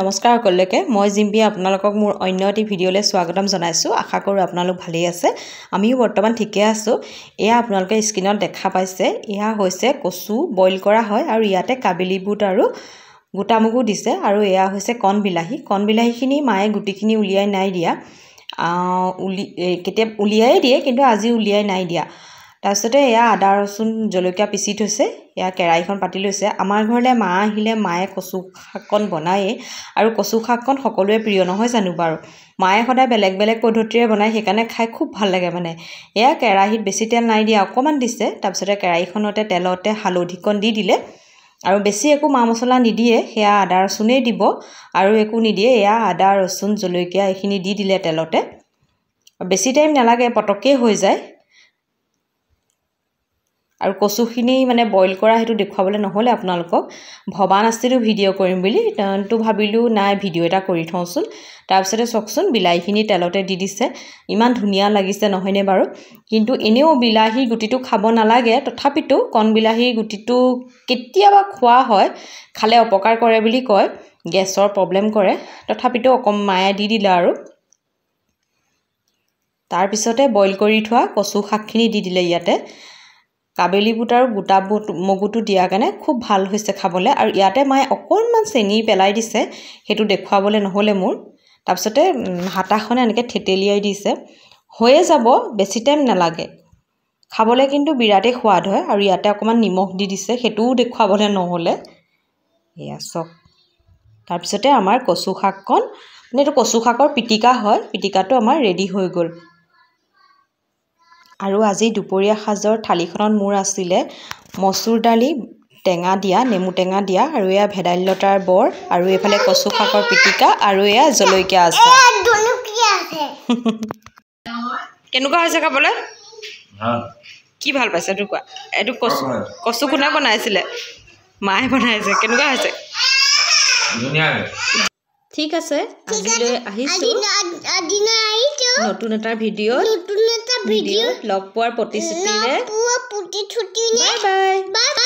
নমস্কাৰ সকলোকে মই জিম্পিয়ে আপোনালোকক মোৰ অন্য এটি ভিডিঅ'লৈ স্বাগতম জনাইছোঁ আশা কৰোঁ আপোনালোক ভালেই আছে আমিও বৰ্তমান ঠিকে আছোঁ এয়া আপোনালোকে স্ক্ৰীণত দেখা পাইছে এয়া হৈছে কচু বইল কৰা হয় আৰু ইয়াতে কাবিলি বুট আৰু গোটা গোটামুকো দিছে আৰু এয়া হৈছে কণ বিলাহী কণ বিলাহীখিনি মায়ে গুটিখিনি উলিয়াই নাই দিয়া উলি কেতিয়া উলিয়াই দিয়ে কিন্তু আজি উলিয়াই নাই দিয়া তাৰপিছতে এয়া আদা ৰচুন জলকীয়া পিচি থৈছে এয়া কেৰাহীখন পাতি লৈছে আমাৰ ঘৰলৈ মা আহিলে মায়ে কচু শাককণ বনায়েই আৰু কচু শাককণ সকলোৱে প্ৰিয় নহয় জানো বাৰু মায়ে সদায় বেলেগ বেলেগ পদ্ধতিৰে বনায় সেইকাৰণে খাই খুব ভাল লাগে মানে এয়া কেৰাহীত বেছি তেল নাই দিয়া অকণমান দিছে তাৰপিছতে কেৰাহীখনতে তেলতে হালধিকণ দি দিলে আৰু বেছি একো মা মচলা নিদিয়ে সেয়া আদা ৰচুনেই দিব আৰু একো নিদিয়ে এয়া আদা ৰচুন জলকীয়া এইখিনি দি দিলে তেলতে বেছি টাইম নালাগে পটককেই হৈ যায় আৰু কচুখিনি মানে বইল কৰা সেইটো দেখুৱাবলৈ নহ'লে আপোনালোকক ভবা নাছিলোঁ ভিডিঅ' কৰিম বুলি তো ভাবিলোঁ নাই ভিডিঅ' এটা কৰি থওঁচোন তাৰপিছতে চাওকচোন বিলাহীখিনি তেলতে দি দিছে ইমান ধুনীয়া লাগিছে নহয়নে বাৰু কিন্তু এনেও বিলাহীৰ গুটিটো খাব নালাগে তথাপিতো কণ বিলাহীৰ গুটিটো কেতিয়াবা খোৱা হয় খালে অপকাৰ কৰে বুলি কয় গেছৰ প্ৰব্লেম কৰে তথাপিতো অকণ মায়ে দি দিলে আৰু তাৰপিছতে বইল কৰি থোৱা কচু শাকখিনি দি দিলে ইয়াতে কাবেলি বুট আৰু গোটা বুট মগুটো দিয়াৰ কাৰণে খুব ভাল হৈছে খাবলৈ আৰু ইয়াতে মায়ে অকণমান চেনি পেলাই দিছে সেইটো দেখুৱাবলৈ নহ'লে মোৰ তাৰপিছতে হাতাখনে এনেকৈ থেতেলিয়াই দিছে হৈয়ে যাব বেছি টাইম নালাগে খাবলৈ কিন্তু বিৰাটেই সোৱাদ হয় আৰু ইয়াতে অকণমান নিমখ দি দিছে সেইটোও দেখুৱাবলৈ নহ'লে এয়া চক তাৰপিছতে আমাৰ কচু শাককণ মানে এইটো কচু শাকৰ পিটিকা হয় পিটিকাটো আমাৰ ৰেডি হৈ গ'ল আৰু আজি দুপৰীয়া সাজৰ থালিখনত মোৰ আছিলে মচুৰ দালি টেঙা দিয়া নেমু টেঙা দিয়া আৰু এয়া ভেদাইলতাৰ বৰ আৰু এইফালে কচু শাকৰ পিটিকা আৰু এয়া জলকীয়া আছে কেনেকুৱা হৈছে খাবলৈ কি ভাল পাইছে এইটো কোৱা এইটো কচু কচু কোনে বনাইছিলে মায়ে বনাইছে কেনেকুৱা হৈছে ঠিক আছে আহিছো নতুন এটা ভিডিঅ' ভিডিঅ' লগ পোৱাৰ প্ৰতিশ্ৰুতিৰে